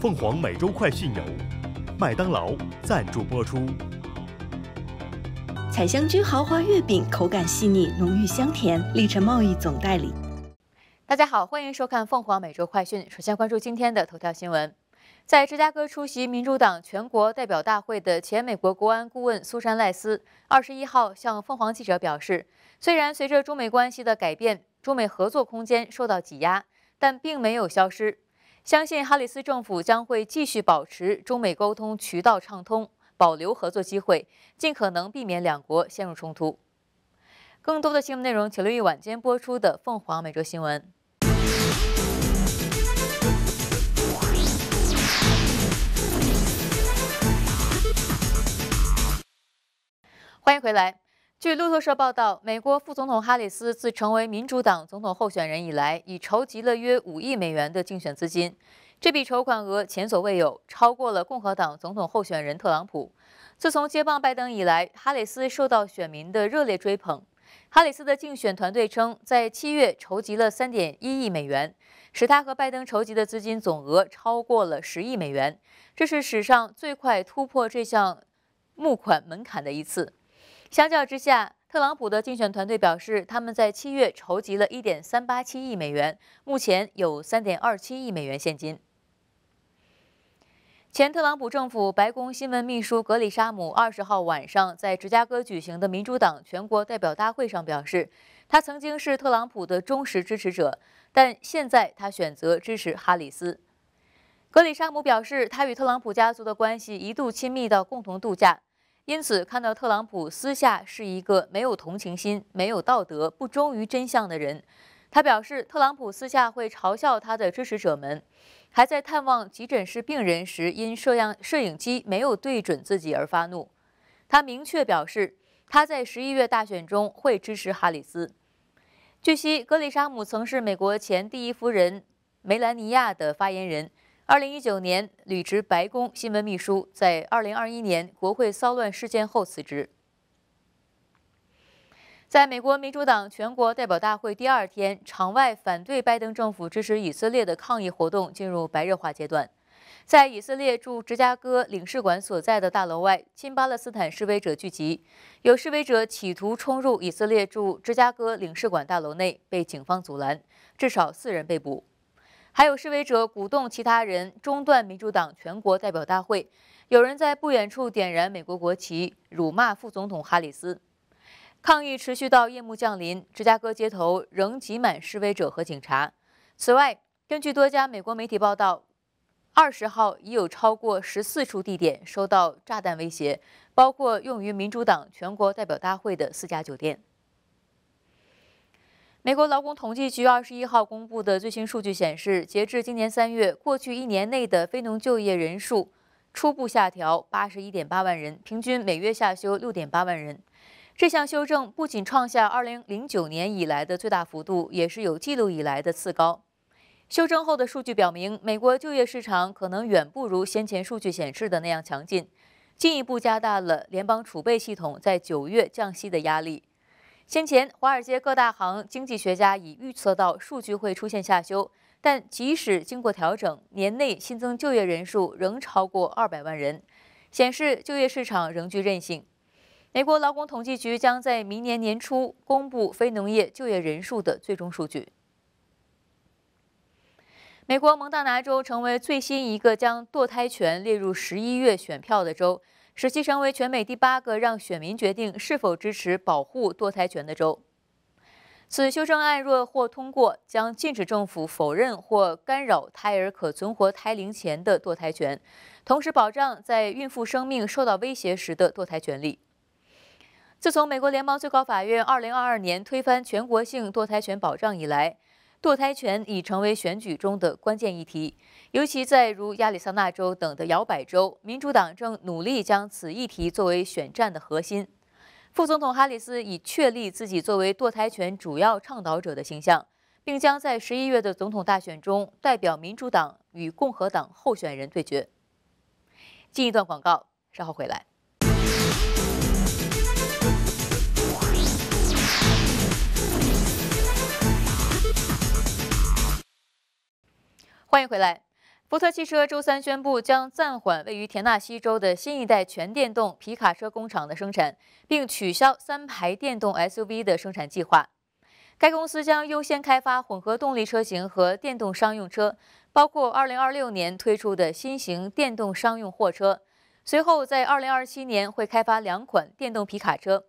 凤凰每周快讯有，麦当劳赞助播出。彩香居豪华月饼口感细腻，浓郁香甜，立成贸易总代理。大家好，欢迎收看凤凰每周快讯。首先关注今天的头条新闻：在芝加哥出席民主党全国代表大会的前美国国安顾问苏珊·赖斯，二十一号向凤凰记者表示，虽然随着中美关系的改变，中美合作空间受到挤压，但并没有消失。相信哈里斯政府将会继续保持中美沟通渠道畅通，保留合作机会，尽可能避免两国陷入冲突。更多的新闻内容，请留意晚间播出的《凤凰美洲新闻》。欢迎回来。据路透社报道，美国副总统哈里斯自成为民主党总统候选人以来，已筹集了约五亿美元的竞选资金，这笔筹款额前所未有，超过了共和党总统候选人特朗普。自从接棒拜登以来，哈里斯受到选民的热烈追捧。哈里斯的竞选团队称，在七月筹集了3.1亿美元，使他和拜登筹集的资金总额超过了十亿美元，这是史上最快突破这项募款门槛的一次。相较之下，特朗普的竞选团队表示，他们在七月筹集了1.387亿美元，目前有3.27亿美元现金。前特朗普政府白宫新闻秘书格里沙姆二十号晚上在芝加哥举行的民主党全国代表大会上表示，他曾经是特朗普的忠实支持者，但现在他选择支持哈里斯。格里沙姆表示，他与特朗普家族的关系一度亲密到共同度假。因此，看到特朗普私下是一个没有同情心、没有道德、不忠于真相的人，他表示，特朗普私下会嘲笑他的支持者们，还在探望急诊室病人时因摄像摄影机没有对准自己而发怒。他明确表示，他在十一月大选中会支持哈里斯。据悉，格里沙姆曾是美国前第一夫人梅兰妮亚的发言人。二零一九年，履职白宫新闻秘书，在二零二一年国会骚乱事件后辞职。在美国民主党全国代表大会第二天，场外反对拜登政府支持以色列的抗议活动进入白热化阶段。在以色列驻芝加哥领事馆所在的大楼外，亲巴勒斯坦示威者聚集，有示威者企图冲入以色列驻芝加哥领事馆大楼内，被警方阻拦，至少四人被捕。还有示威者鼓动其他人中断民主党全国代表大会，有人在不远处点燃美国国旗，辱骂副总统哈里斯。抗议持续到夜幕降临，芝加哥街头仍挤满示威者和警察。此外，根据多家美国媒体报道，二十号已有超过十四处地点收到炸弹威胁，包括用于民主党全国代表大会的四家酒店。美国劳工统计局二十一号公布的最新数据显示，截至今年三月，过去一年内的非农就业人数初步下调八十一点八万人，平均每月下修六点八万人。这项修正不仅创下二零零九年以来的最大幅度，也是有记录以来的次高。修正后的数据表明，美国就业市场可能远不如先前数据显示的那样强劲，进一步加大了联邦储备系统在九月降息的压力。先前，华尔街各大行经济学家已预测到数据会出现下修，但即使经过调整，年内新增就业人数仍超过二百万人，显示就业市场仍具韧性。美国劳工统计局将在明年年初公布非农业就业人数的最终数据。美国蒙大拿州成为最新一个将堕胎权列入十一月选票的州。使其成为全美第八个让选民决定是否支持保护堕胎权的州。此修正案若获通过，将禁止政府否认或干扰胎儿可存活胎龄前的堕胎权，同时保障在孕妇生命受到威胁时的堕胎权利。自从美国联邦最高法院2022年推翻全国性堕胎权保障以来，堕胎权已成为选举中的关键议题，尤其在如亚利桑那州等的摇摆州，民主党正努力将此议题作为选战的核心。副总统哈里斯已确立自己作为堕胎权主要倡导者的形象，并将在十一月的总统大选中代表民主党与共和党候选人对决。近一段广告，稍后回来。欢迎回来。福特汽车周三宣布，将暂缓位于田纳西州的新一代全电动皮卡车工厂的生产，并取消三排电动 SUV 的生产计划。该公司将优先开发混合动力车型和电动商用车，包括2026年推出的新型电动商用货车。随后在2027年会开发两款电动皮卡车。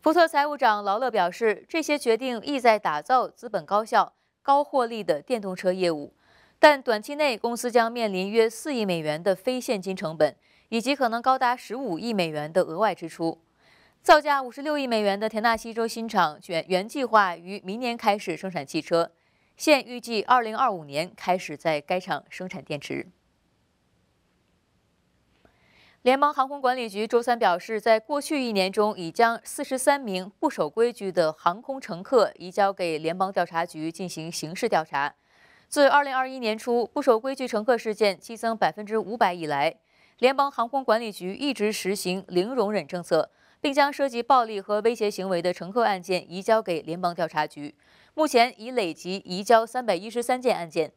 福特财务长劳勒表示，这些决定意在打造资本高效、高获利的电动车业务。但短期内，公司将面临约四亿美元的非现金成本，以及可能高达十五亿美元的额外支出。造价五十六亿美元的田纳西州新厂原原计划于明年开始生产汽车，现预计二零二五年开始在该厂生产电池。联邦航空管理局周三表示，在过去一年中，已将四十三名不守规矩的航空乘客移交给联邦调查局进行刑事调查。自二零二一年初不守规矩乘客事件激增百分之五百以来，联邦航空管理局一直实行零容忍政策，并将涉及暴力和威胁行为的乘客案件移交给联邦调查局。目前已累计移交三百一十三件案件。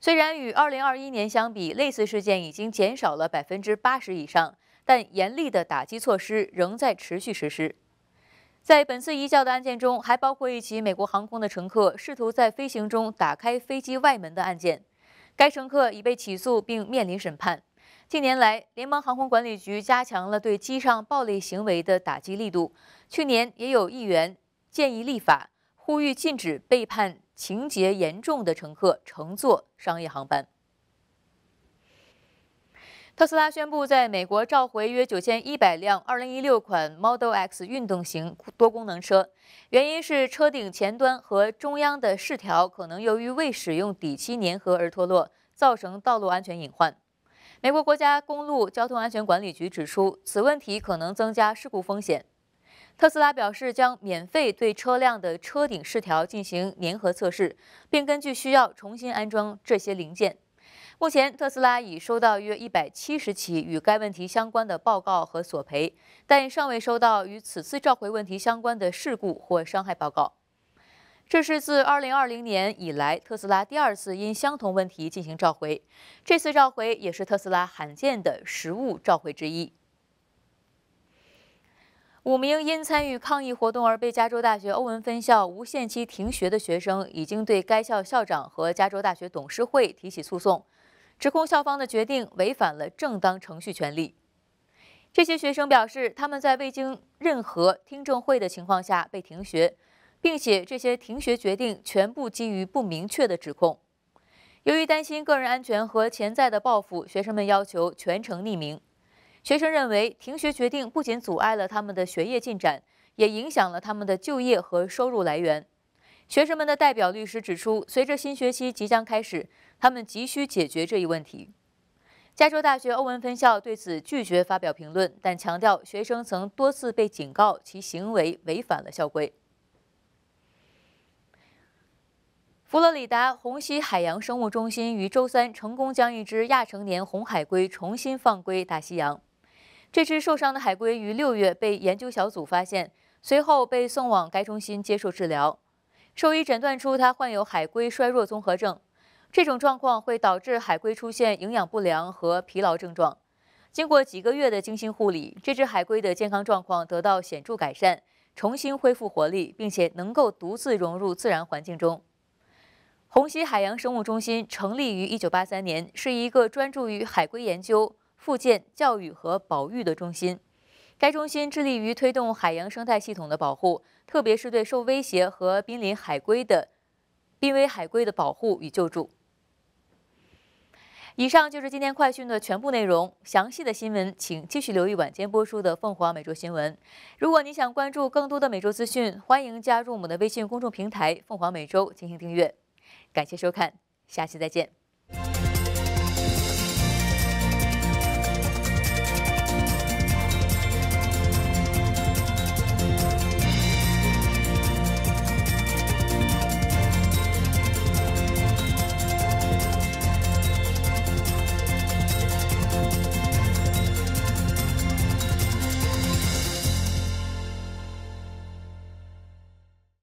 虽然与二零二一年相比，类似事件已经减少了百分之八十以上，但严厉的打击措施仍在持续实施。在本次移交的案件中，还包括一起美国航空的乘客试图在飞行中打开飞机外门的案件，该乘客已被起诉并面临审判。近年来，联邦航空管理局加强了对机上暴力行为的打击力度。去年也有议员建议立法，呼吁禁止被判情节严重的乘客乘坐商业航班。特斯拉宣布在美国召回约九千一百辆二零一六款 Model X 运动型多功能车，原因是车顶前端和中央的饰条可能由于未使用底漆粘合而脱落，造成道路安全隐患。美国国家公路交通安全管理局指出，此问题可能增加事故风险。特斯拉表示将免费对车辆的车顶饰条进行粘合测试，并根据需要重新安装这些零件。目前，特斯拉已收到约一百七十起与该问题相关的报告和索赔，但尚未收到与此次召回问题相关的事故或伤害报告。这是自二零二零年以来特斯拉第二次因相同问题进行召回，这次召回也是特斯拉罕见的实物召回之一。五名因参与抗议活动而被加州大学欧文分校无限期停学的学生，已经对该校校长和加州大学董事会提起诉讼。指控校方的决定违反了正当程序权利。这些学生表示，他们在未经任何听证会的情况下被停学，并且这些停学决定全部基于不明确的指控。由于担心个人安全和潜在的报复，学生们要求全程匿名。学生认为，停学决定不仅阻碍了他们的学业进展，也影响了他们的就业和收入来源。学生们的代表律师指出，随着新学期即将开始。他们急需解决这一问题。加州大学欧文分校对此拒绝发表评论，但强调学生曾多次被警告，其行为违反了校规。佛罗里达红溪海洋生物中心于周三成功将一只亚成年红海龟重新放归大西洋。这只受伤的海龟于六月被研究小组发现，随后被送往该中心接受治疗。兽医诊断出它患有海龟衰弱综合症。这种状况会导致海龟出现营养不良和疲劳症状。经过几个月的精心护理，这只海龟的健康状况得到显著改善，重新恢复活力，并且能够独自融入自然环境中。红溪海洋生物中心成立于1983年，是一个专注于海龟研究、复健、教育和保育的中心。该中心致力于推动海洋生态系统的保护，特别是对受威胁和濒临海龟的濒危海龟的保护与救助。以上就是今天快讯的全部内容。详细的新闻，请继续留意晚间播出的《凤凰每周新闻》。如果你想关注更多的每周资讯，欢迎加入我们的微信公众平台“凤凰每周”进行订阅。感谢收看，下期再见。